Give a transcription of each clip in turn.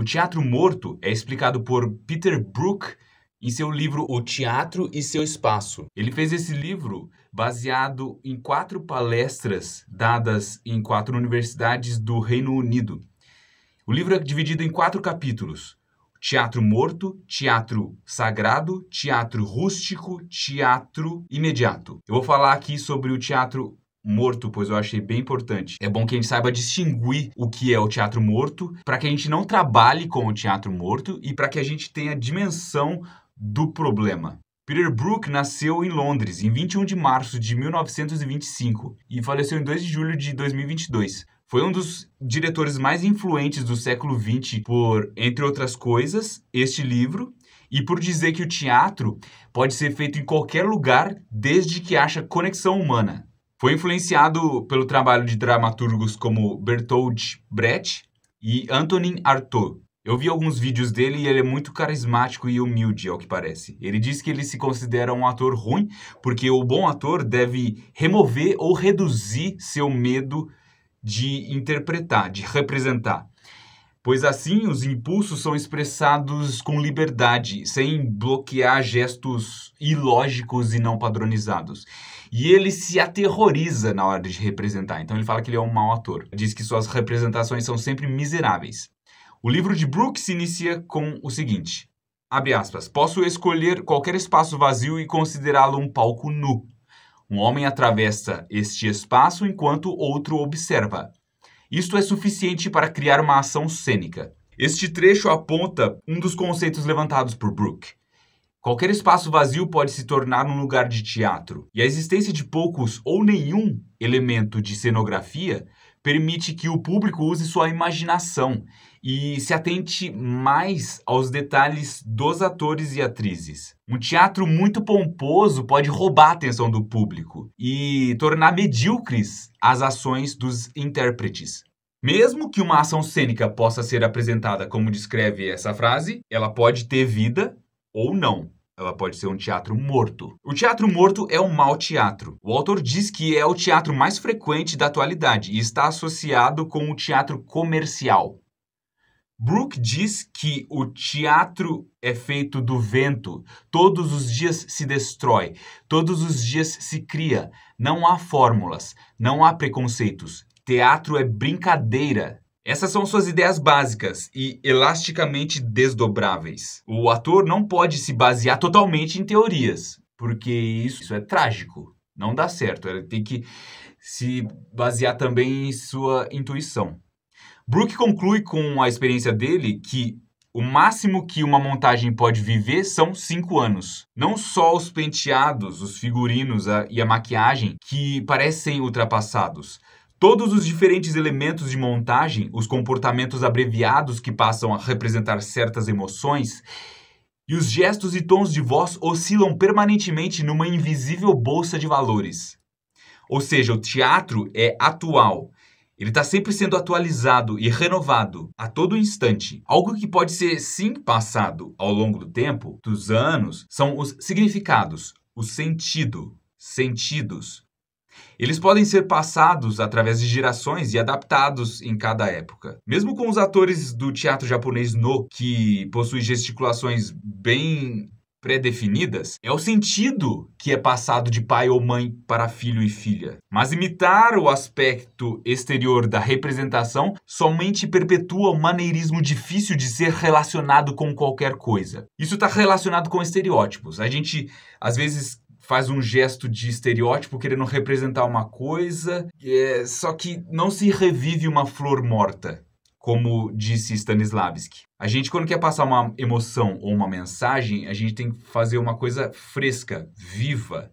O teatro morto é explicado por Peter Brook em seu livro O Teatro e Seu Espaço. Ele fez esse livro baseado em quatro palestras dadas em quatro universidades do Reino Unido. O livro é dividido em quatro capítulos: teatro morto, teatro sagrado, teatro rústico, teatro imediato. Eu vou falar aqui sobre o teatro morto, pois eu achei bem importante. É bom que a gente saiba distinguir o que é o teatro morto, para que a gente não trabalhe com o teatro morto e para que a gente tenha dimensão do problema. Peter Brook nasceu em Londres em 21 de março de 1925 e faleceu em 2 de julho de 2022. Foi um dos diretores mais influentes do século XX por, entre outras coisas, este livro e por dizer que o teatro pode ser feito em qualquer lugar desde que haja conexão humana. Foi influenciado pelo trabalho de dramaturgos como Bertolt Brecht e Antonin Artaud. Eu vi alguns vídeos dele e ele é muito carismático e humilde, ao que parece. Ele diz que ele se considera um ator ruim porque o bom ator deve remover ou reduzir seu medo de interpretar, de representar pois assim os impulsos são expressados com liberdade, sem bloquear gestos ilógicos e não padronizados. E ele se aterroriza na hora de representar, então ele fala que ele é um mau ator. Diz que suas representações são sempre miseráveis. O livro de Brooks se inicia com o seguinte: abre aspas, posso escolher qualquer espaço vazio e considerá-lo um palco nu. Um homem atravessa este espaço enquanto outro observa. Isto é suficiente para criar uma ação cênica. Este trecho aponta um dos conceitos levantados por Brooke. Qualquer espaço vazio pode se tornar um lugar de teatro, e a existência de poucos ou nenhum elemento de cenografia permite que o público use sua imaginação e se atente mais aos detalhes dos atores e atrizes. Um teatro muito pomposo pode roubar a atenção do público e tornar medíocres as ações dos intérpretes. Mesmo que uma ação cênica possa ser apresentada como descreve essa frase, ela pode ter vida ou não. Ela pode ser um teatro morto. O teatro morto é um mau teatro. O autor diz que é o teatro mais frequente da atualidade e está associado com o teatro comercial. Brooke diz que o teatro é feito do vento. Todos os dias se destrói, todos os dias se cria. Não há fórmulas, não há preconceitos. Teatro é brincadeira. Essas são suas ideias básicas e elasticamente desdobráveis. O ator não pode se basear totalmente em teorias, porque isso, isso é trágico. Não dá certo. Ele tem que se basear também em sua intuição. Brook conclui com a experiência dele que o máximo que uma montagem pode viver são cinco anos. Não só os penteados, os figurinos a, e a maquiagem que parecem ultrapassados. Todos os diferentes elementos de montagem, os comportamentos abreviados que passam a representar certas emoções, e os gestos e tons de voz oscilam permanentemente numa invisível bolsa de valores. Ou seja, o teatro é atual, ele está sempre sendo atualizado e renovado a todo instante. Algo que pode ser sim passado ao longo do tempo, dos anos, são os significados, o sentido, sentidos. Eles podem ser passados através de gerações e adaptados em cada época. Mesmo com os atores do teatro japonês no, que possuem gesticulações bem pré-definidas é o sentido que é passado de pai ou mãe para filho e filha. Mas imitar o aspecto exterior da representação somente perpetua um maneirismo difícil de ser relacionado com qualquer coisa. Isso está relacionado com estereótipos. A gente, às vezes, faz um gesto de estereótipo querendo representar uma coisa, é, só que não se revive uma flor morta como disse Stanislavski. A gente, quando quer passar uma emoção ou uma mensagem, a gente tem que fazer uma coisa fresca, viva,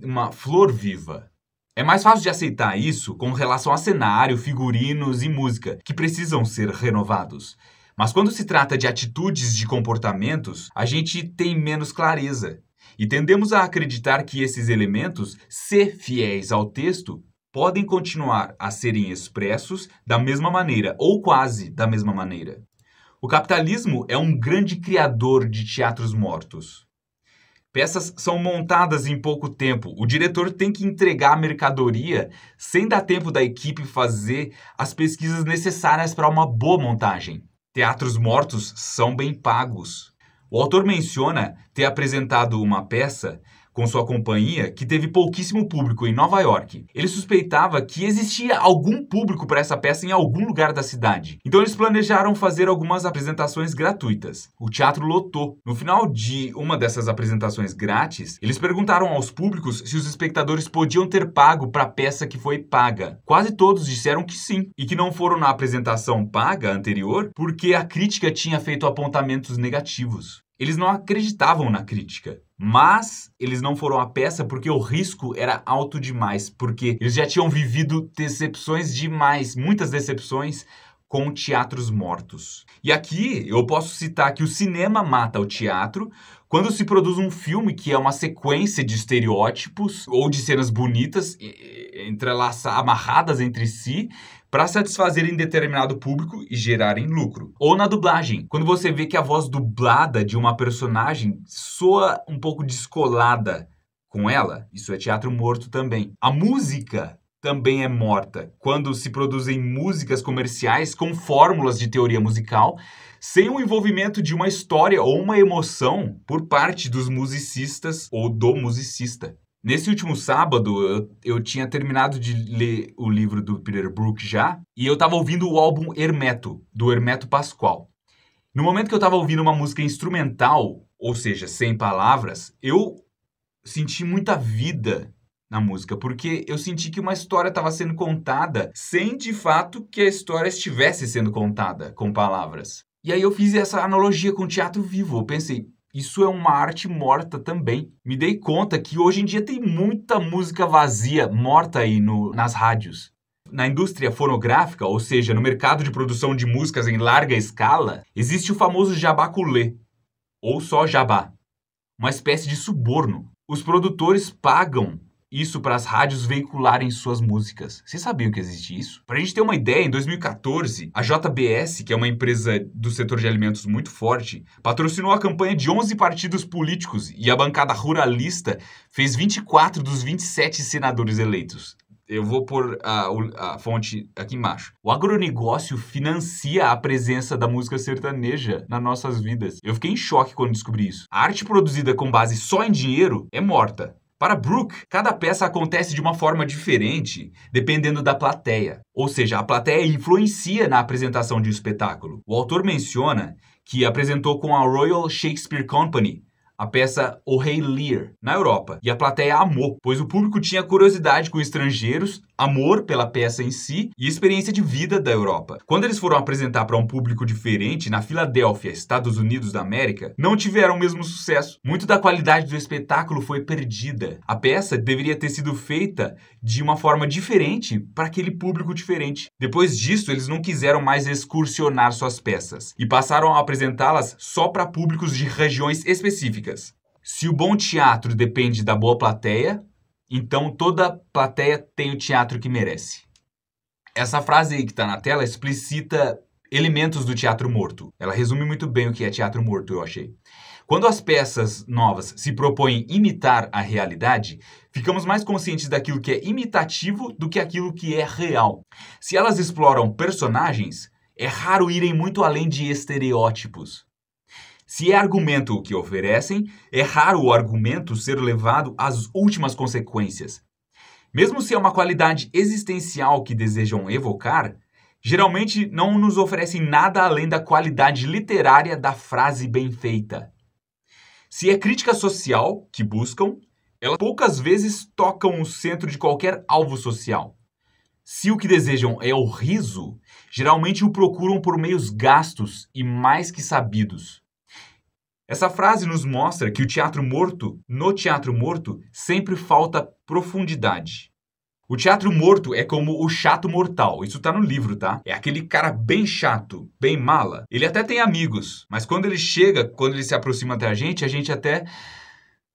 uma flor viva. É mais fácil de aceitar isso com relação a cenário, figurinos e música, que precisam ser renovados. Mas quando se trata de atitudes de comportamentos, a gente tem menos clareza. E tendemos a acreditar que esses elementos, se fiéis ao texto, podem continuar a serem expressos da mesma maneira, ou quase da mesma maneira. O capitalismo é um grande criador de teatros mortos. Peças são montadas em pouco tempo. O diretor tem que entregar a mercadoria sem dar tempo da equipe fazer as pesquisas necessárias para uma boa montagem. Teatros mortos são bem pagos. O autor menciona ter apresentado uma peça com sua companhia, que teve pouquíssimo público em Nova York. Ele suspeitava que existia algum público para essa peça em algum lugar da cidade. Então eles planejaram fazer algumas apresentações gratuitas. O teatro lotou. No final de uma dessas apresentações grátis, eles perguntaram aos públicos se os espectadores podiam ter pago para a peça que foi paga. Quase todos disseram que sim e que não foram na apresentação paga anterior porque a crítica tinha feito apontamentos negativos. Eles não acreditavam na crítica. Mas eles não foram a peça porque o risco era alto demais, porque eles já tinham vivido decepções demais, muitas decepções com teatros mortos. E aqui eu posso citar que o cinema mata o teatro quando se produz um filme que é uma sequência de estereótipos ou de cenas bonitas entrelaçadas, amarradas entre si, para satisfazerem determinado público e gerarem lucro. Ou na dublagem, quando você vê que a voz dublada de uma personagem soa um pouco descolada com ela, isso é teatro morto também. A música também é morta quando se produzem músicas comerciais com fórmulas de teoria musical sem o envolvimento de uma história ou uma emoção por parte dos musicistas ou do musicista. Nesse último sábado, eu, eu, tinha terminado de ler o livro do Peter Brook já, e eu estava ouvindo o álbum Hermeto, do Hermeto Pascoal. No momento que eu estava ouvindo uma música instrumental, ou seja, sem palavras, eu senti muita vida na música, porque eu senti que uma história estava sendo contada sem de fato que a história estivesse sendo contada com palavras. E aí eu fiz essa analogia com o teatro vivo. Eu pensei, isso é uma arte morta também. Me dei conta que hoje em dia tem muita música vazia, morta aí no, nas rádios. Na indústria fonográfica, ou seja, no mercado de produção de músicas em larga escala, existe o famoso jabaculê, ou só jabá, uma espécie de suborno. Os produtores pagam isso para as rádios veicularem suas músicas. Vocês sabiam que existe isso? Para a gente ter uma ideia, em 2014, a JBS, que é uma empresa do setor de alimentos muito forte, patrocinou a campanha de 11 partidos políticos e a bancada ruralista fez 24 dos 27 senadores eleitos. Eu vou pôr a, a, fonte aqui embaixo. O agronegócio financia a presença da música sertaneja nas nossas vidas. Eu fiquei em choque quando descobri isso. A arte produzida com base só em dinheiro é morta. Para Brooke, cada peça acontece de uma forma diferente, dependendo da plateia. Ou seja, a plateia influencia na apresentação de um espetáculo. O autor menciona que apresentou com a Royal Shakespeare Company a peça O Rei Lear, na Europa, e a plateia amou, pois o público tinha curiosidade com estrangeiros amor pela peça em si e experiência de vida da Europa. Quando eles foram apresentar para um público diferente na Filadélfia, Estados Unidos da América, não tiveram o mesmo sucesso. Muito da qualidade do espetáculo foi perdida. A peça deveria ter sido feita de uma forma diferente para aquele público diferente. Depois disso, eles não quiseram mais excursionar suas peças e passaram a apresentá-las só para públicos de regiões específicas. Se o bom teatro depende da boa plateia, então toda plateia tem o teatro que merece. Essa frase aí que está na tela explicita elementos do teatro morto. Ela resume muito bem o que é teatro morto, eu achei. Quando as peças novas se propõem imitar a realidade, ficamos mais conscientes daquilo que é imitativo do que aquilo que é real. Se elas exploram personagens, é raro irem muito além de estereótipos. Se é argumento o que oferecem, é raro o argumento ser levado às últimas consequências. Mesmo se é uma qualidade existencial que desejam evocar, geralmente não nos oferecem nada além da qualidade literária da frase bem feita. Se é crítica social que buscam, elas poucas vezes tocam o centro de qualquer alvo social. Se o que desejam é o riso, geralmente o procuram por meios gastos e mais que sabidos. Essa frase nos mostra que o teatro morto, no teatro morto, sempre falta profundidade. O teatro morto é como o chato mortal. Isso tá no livro, tá? É aquele cara bem chato, bem mala. Ele até tem amigos, mas quando ele chega, quando ele se aproxima da gente, a gente até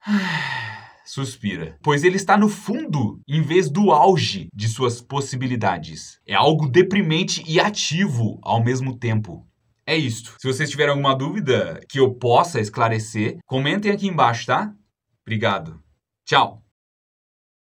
suspira. Pois ele está no fundo em vez do auge de suas possibilidades. É algo deprimente e ativo ao mesmo tempo é isto. Se vocês tiverem alguma dúvida que eu possa esclarecer, comentem aqui embaixo, tá? Obrigado. Tchau.